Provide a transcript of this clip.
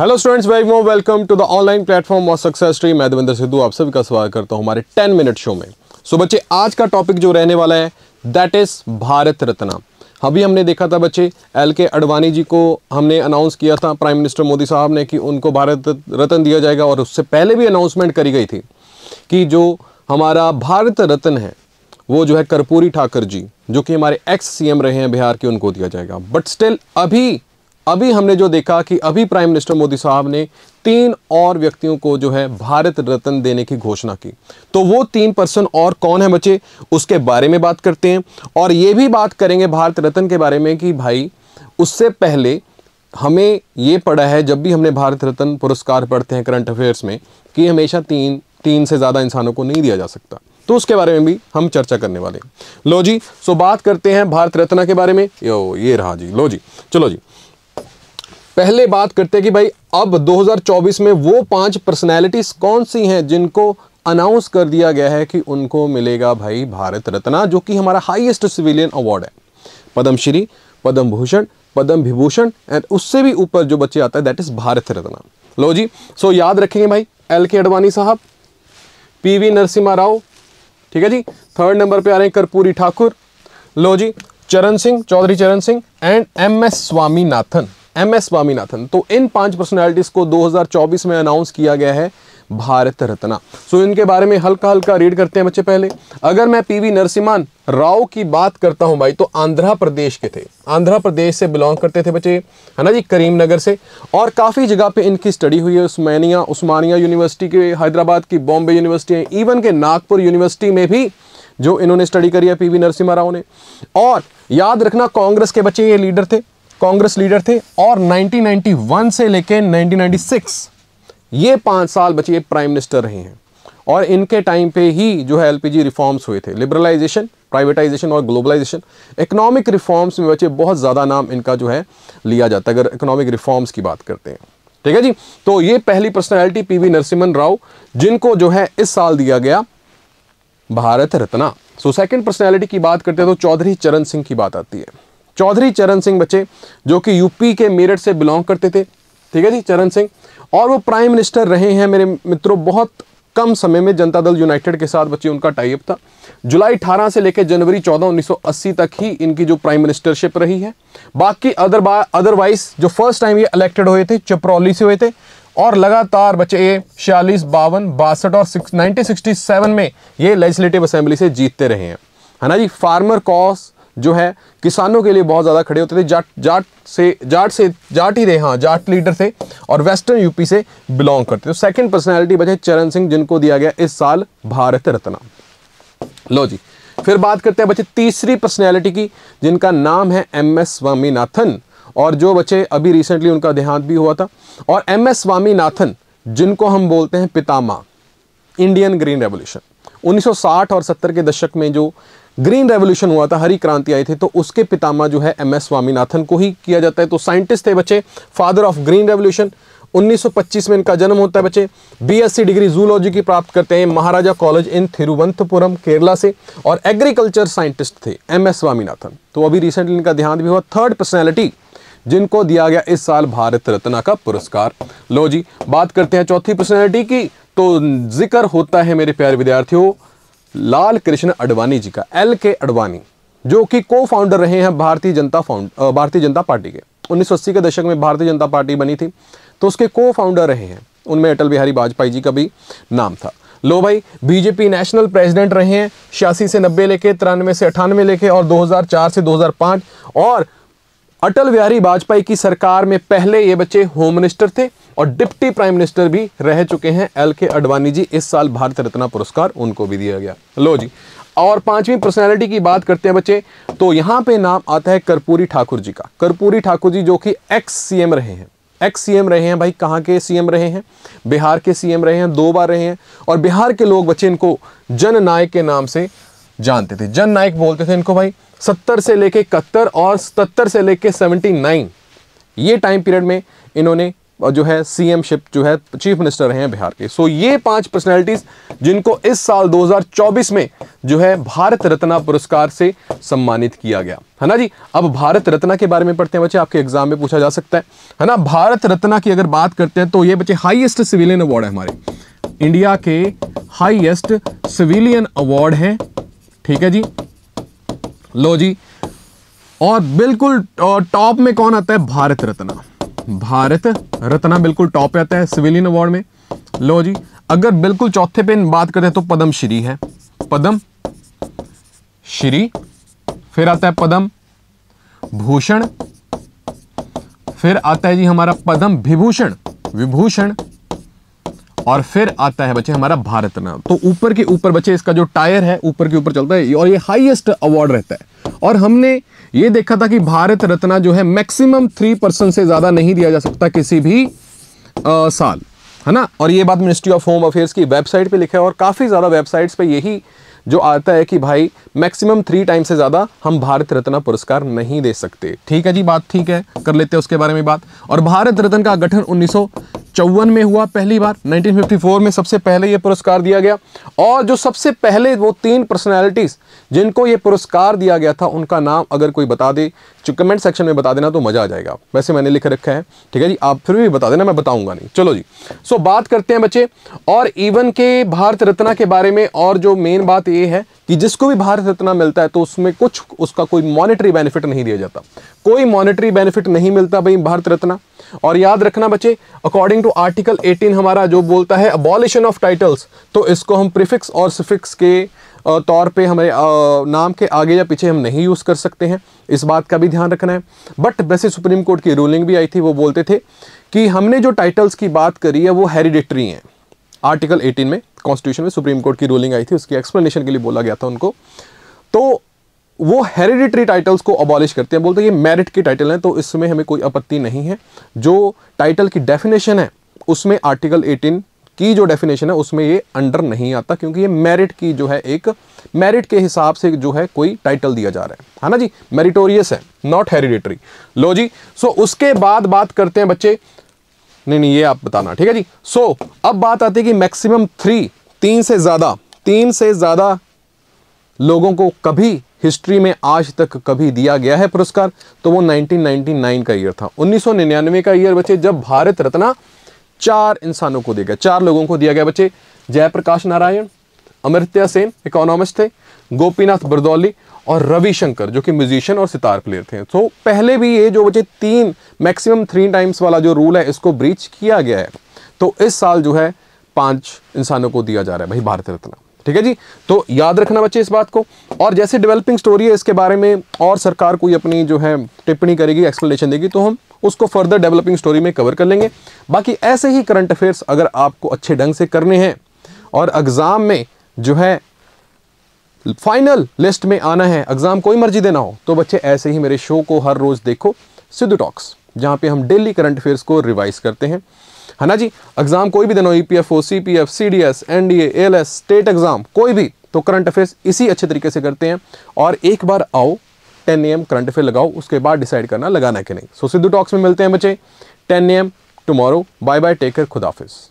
hello students very more welcome to the online platform और success stream मैं देवेंद्र सिद्धू आप सभी का स्वागत करता हूं हमारे 10 मिनट शो में सो so, बच्चे आज का टॉपिक जो रहने वाला है दैट इज़ भारत रत्न अभी हमने देखा था बच्चे एल के अडवाणी जी को हमने अनाउंस किया था प्राइम मिनिस्टर मोदी साहब ने कि उनको भारत रत्न दिया जाएगा और उससे पहले भी अनाउंसमेंट करी गई थी कि जो हमारा भारत रत्न है वो जो है कर्पूरी ठाकर जी जो कि हमारे एक्स सीएम रहे हैं बिहार के उनको दिया जाएगा बट स्टिल अभी अभी हमने जो देखा कि अभी प्राइम मिनिस्टर मोदी साहब ने तीन और व्यक्तियों को जो है भारत रत्न देने की घोषणा की तो वो तीन पर्सन और कौन है बच्चे उसके बारे में बात करते हैं और ये भी बात करेंगे भारत रत्न के बारे में कि भाई उससे पहले हमें ये पढ़ा है जब भी हमने भारत रत्न पुरस्कार पढ़ते हैं करंट अफेयर्स में कि हमेशा तीन तीन से ज़्यादा इंसानों को नहीं दिया जा सकता तो उसके बारे में भी हम चर्चा करने वाले हैं लो जी सो बात करते हैं भारत रत्न के बारे में यो ये रहा जी लो जी चलो जी पहले बात करते हैं कि भाई अब 2024 में वो पांच पर्सनैलिटीज़ कौन सी हैं जिनको अनाउंस कर दिया गया है कि उनको मिलेगा भाई भारत रत्न जो कि हमारा हाईएस्ट सिविलियन अवार्ड है पद्मश्री पद्म भूषण पद्म विभूषण एंड उससे भी ऊपर जो बच्चे आता है दैट इज़ भारत रत्न लो जी सो so याद रखेंगे भाई एल के अडवाणी साहब पी वी नरसिम्हा राव ठीक है जी थर्ड नंबर पे आ रहे हैं कर्पूरी ठाकुर लो जी चरण Singh Chaudhary Charan Singh and M S Swaminathan M S Swaminathan तो इन पांच पर्सनैलिटीज को 2024 में अनाउंस किया गया है भारत रत्न सो so, इनके बारे में हल्का हल्का रीड करते हैं बच्चे पहले अगर मैं पीवी नरसिम्हान राव की बात करता हूं भाई तो आंध्र प्रदेश के थे आंध्र प्रदेश से बिलोंग करते थे बच्चे है ना जी करीमनगर से और काफ़ी जगह पे इनकी स्टडी हुई है उस्मानिया उस्मानिया यूनिवर्सिटी के हैदराबाद की बॉम्बे यूनिवर्सिटी इवन के नागपुर यूनिवर्सिटी में भी जो इन्होंने स्टडी करी है वी नरसिम्हा राव ने और याद रखना कांग्रेस के बच्चे ये लीडर थे कांग्रेस लीडर थे और 1991 से लेकर 1996 ये पांच साल बचे प्राइम मिनिस्टर रहे हैं और इनके टाइम पे ही जो है एलपीजी रिफॉर्म्स हुए थे लिबरलाइजेशन प्राइवेटाइजेशन और ग्लोबलाइजेशन इकोनॉमिक रिफॉर्म्स में बचे बहुत ज़्यादा नाम इनका जो है लिया जाता है अगर इकोनॉमिक रिफॉर्म्स की बात करते हैं ठीक है जी तो ये पहली पर्सनैलिटी पीवी नरसिम्हन राव जिनको जो है इस साल दिया गया Bharat Ratna so second personality की बात करते हैं तो चौधरी चरण सिंह की बात आती है चौधरी चरण सिंह बच्चे जो कि यूपी के मेरठ से बिलोंग करते थे ठीक है जी चरण सिंह और वो प्राइम मिनिस्टर रहे हैं मेरे मित्रों बहुत कम समय में जनता दल यूनाइटेड के साथ बच्चे उनका टाइप था जुलाई 18 से लेकर जनवरी 14 1980 तक ही इनकी जो प्राइम मिनिस्टरशिप रही है बाकी अदर अदरवाइज जो फर्स्ट टाइम ये इलेक्टेड हुए थे चपरौली से हुए थे और लगातार बच्चे ये छियालीस बावन बासठ और सिक्स नाइनटीन में ये लेजिस्लेटिव असेंबली से जीतते रहे हैं है ना जी फार्मर कॉस जो है किसानों के लिए बहुत ज़्यादा खड़े होते थे जाट जाट से जाट से जाट ही रहे हाँ जाट लीडर थे और वेस्टर्न यूपी से बिलोंग करते थे तो सेकंड पर्सनैलिटी बचे चरण सिंह जिनको दिया गया इस साल भारत रत्न लो जी फिर बात करते हैं बच्चे तीसरी पर्सनैलिटी की जिनका नाम है एम एस स्वामीनाथन और जो बच्चे अभी रिसेंटली उनका देहांत भी हुआ था और एम एस स्वामीनाथन जिनको हम बोलते हैं पितामा इंडियन ग्रीन रेवोल्यूशन 1960 और 70 के दशक में जो ग्रीन रेवोल्यूशन हुआ था हरी क्रांति आई थी तो उसके पितामा जो है एम एस स्वामीनाथन को ही किया जाता है तो साइंटिस्ट थे बच्चे फादर ऑफ ग्रीन रेवोल्यूशन 1925 में इनका जन्म होता है बच्चे बीएससी डिग्री जूलॉजी की प्राप्त करते हैं महाराजा कॉलेज इन थिरुवंतपुरम केरला से और एग्रीकल्चर साइंटिस्ट थे एम एस स्वामीनाथन तो अभी रिसेंटली इनका ध्यान भी हुआ थर्ड पर्सनैलिटी जिनको दिया गया इस साल भारत रत्न का पुरस्कार लो जी बात करते हैं चौथी पर्सनैलिटी की तो जिक्र होता है मेरे प्यारे विद्यार्थियों लाल कृष्ण अडवाणी जी का एल के अडवाणी जो कि को फाउंडर रहे हैं भारतीय जनता फाउंड भारतीय जनता पार्टी के 1980 के दशक में भारतीय जनता पार्टी बनी थी तो उसके को फाउंडर रहे हैं उनमें अटल बिहारी वाजपेयी जी का भी नाम था लो भाई बीजेपी नेशनल प्रेसिडेंट रहे हैं छियासी से नब्बे लेके तिरानवे से अठानवे लेके और 2004 से 2005 और अटल बिहारी वाजपेयी की सरकार में पहले ये बच्चे होम मिनिस्टर थे और डिप्टी प्राइम मिनिस्टर भी रह चुके हैं एल के अडवाणी जी इस साल भारत रत्न पुरस्कार उनको भी दिया गया लो जी और पांचवी पर्सनैलिटी की बात करते हैं बच्चे तो यहाँ पे नाम आता है कर्पूरी ठाकुर जी का कर्पूरी ठाकुर जी जो कि एक्स सीएम रहे हैं एक्स सीएम रहे हैं भाई कहाँ के सीएम रहे हैं बिहार के सीएम रहे हैं दो बार रहे हैं और बिहार के लोग बच्चे इनको जननायक के नाम से जानते थे जन नायक बोलते थे इनको भाई सत्तर से लेके इकहत्तर और सत्तर से लेके सेवेंटी नाइन ये टाइम पीरियड में इन्होंने जो है सी एम शिप जो है चीफ मिनिस्टर रहे हैं बिहार के सो ये पांच पर्सनैलिटीज़ जिनको इस साल 2024 में जो है भारत रत्न पुरस्कार से सम्मानित किया गया है ना जी अब भारत रत्न के बारे में पढ़ते हैं बच्चे आपके एग्जाम में पूछा जा सकता है है ना भारत रत्न की अगर बात करते हैं तो ये बच्चे हाइएस्ट सिविलियन अवार्ड है हमारे इंडिया के हाइएस्ट सिविलियन अवार्ड हैं ठीक है जी लो जी और बिल्कुल टॉप में कौन आता है भारत रत्न भारत रत्न बिल्कुल टॉप आता है सिविलियन अवार्ड में लो जी अगर बिल्कुल चौथे पे बात करें तो पद्म श्री है पद्म श्री फिर आता है पद्म भूषण फिर आता है जी हमारा पद्म विभूषण विभूषण और फिर आता है बच्चे हमारा भारत नाम तो ऊपर के ऊपर बच्चे इसका जो टायर है ऊपर के ऊपर चलता है और ये हाईएस्ट अवार्ड रहता है और हमने ये देखा था कि भारत रत्ना जो है मैक्सिमम थ्री परसेंट से ज़्यादा नहीं दिया जा सकता किसी भी आ, साल है ना और ये बात मिनिस्ट्री ऑफ होम अफेयर्स की वेबसाइट पे लिखा है और काफ़ी ज़्यादा वेबसाइट्स पे यही जो आता है कि भाई मैक्सिमम थ्री टाइम से ज़्यादा हम भारत रत्न पुरस्कार नहीं दे सकते ठीक है जी बात ठीक है कर लेते हैं उसके बारे में बात और भारत रत्न का गठन उन्नीस चौवन में हुआ पहली बार 1954 में सबसे पहले ये पुरस्कार दिया गया और जो सबसे पहले वो तीन पर्सनैलिटीज़ जिनको ये पुरस्कार दिया गया था उनका नाम अगर कोई बता दे जो कमेंट सेक्शन में बता देना तो मज़ा आ जाएगा वैसे मैंने लिख रखा है ठीक है जी आप फिर भी बता देना मैं बताऊंगा नहीं चलो जी सो बात करते हैं बच्चे और इवन के भारत रत्ना के बारे में और जो मेन बात ये है कि जिसको भी भारत रत्न मिलता है तो उसमें कुछ उसका कोई मॉनिटरी बेनिफिट नहीं दिया जाता कोई मॉनिटरी बेनिफिट नहीं मिलता भाई भारत रत्न और याद रखना बच्चे अकॉर्डिंग टू आर्टिकल 18 हमारा जो बोलता है अबॉलिशन ऑफ टाइटल्स तो इसको हम प्रीफिक्स और सफिक्स के तौर पे हमारे नाम के आगे या पीछे हम नहीं यूज़ कर सकते हैं इस बात का भी ध्यान रखना है बट वैसे सुप्रीम कोर्ट की रूलिंग भी आई थी वो बोलते थे कि हमने जो टाइटल्स की बात करी है वो हेरिडेटरी हैं आर्टिकल 18 में कॉन्स्टिट्यूशन में सुप्रीम कोर्ट की रूलिंग आई थी उसकी एक्सप्लेनेशन के लिए बोला गया था उनको तो वो हेरिडिटरी टाइटल्स को अबॉलिश करते हैं बोलते हैं ये मेरिट के टाइटल हैं तो इसमें हमें कोई आपत्ति नहीं है जो टाइटल की डेफिनेशन है उसमें आर्टिकल की जो डेफिनेशन है उसमें ये अंडर नहीं आता क्योंकि ये मेरिट की जो है एक मेरिट के हिसाब से जो है कोई टाइटल दिया जा रहा है है हाँ ना जी मेरिटोरियस है नॉट हेरिडेटरी लो जी सो उसके बाद बात करते हैं बच्चे नहीं नहीं ये आप बताना ठीक है जी सो so, अब बात आती है कि मैक्सिमम थ्री तीन से ज़्यादा तीन से ज़्यादा लोगों को कभी हिस्ट्री में आज तक कभी दिया गया है पुरस्कार तो वो 1999 का ईयर था 1999 का ईयर बच्चे जब भारत रत्ना चार इंसानों को दिया गया चार लोगों को दिया गया बच्चे जयप्रकाश नारायण अमृत्या सेन इकोनॉमिस्ट थे गोपीनाथ बरदौली और रविशंकर जो कि म्यूजिशियन और सितार प्लेयर थे तो पहले भी ये जो बच्चे तीन मैक्सिमम थ्री टाइम्स वाला जो रूल है इसको ब्रीच किया गया है तो इस साल जो है पांच इंसानों को दिया जा रहा है भाई भारत रत्न ठीक है जी तो याद रखना बच्चे इस बात को और जैसे डेवलपिंग स्टोरी है इसके बारे में और सरकार कोई अपनी जो है टिप्पणी करेगी एक्सप्लेनेशन देगी तो हम उसको फर्दर डेवलपिंग स्टोरी में कवर कर लेंगे बाकी ऐसे ही करंट अफेयर्स अगर आपको अच्छे ढंग से करने हैं और एग्ज़ाम में जो है फाइनल लिस्ट में आना है एग्ज़ाम कोई मर्जी देना हो तो बच्चे ऐसे ही मेरे शो को हर रोज़ देखो सिद्धू टॉक्स जहां पे हम डेली करंट अफेयर्स को रिवाइज करते हैं है हाँ ना जी एग्जाम कोई भी देना हो E P F O C P F C D S N D L S state exam कोई भी तो करंट अफेयर्स इसी अच्छे तरीके से करते हैं और एक बार आओ ten A M current affair लगाओ उसके बाद डिसाइड करना लगाना कि नहीं सो सिद्धू टॉक्स में मिलते हैं बच्चे ten A M tomorrow bye bye take care खुदाफिज़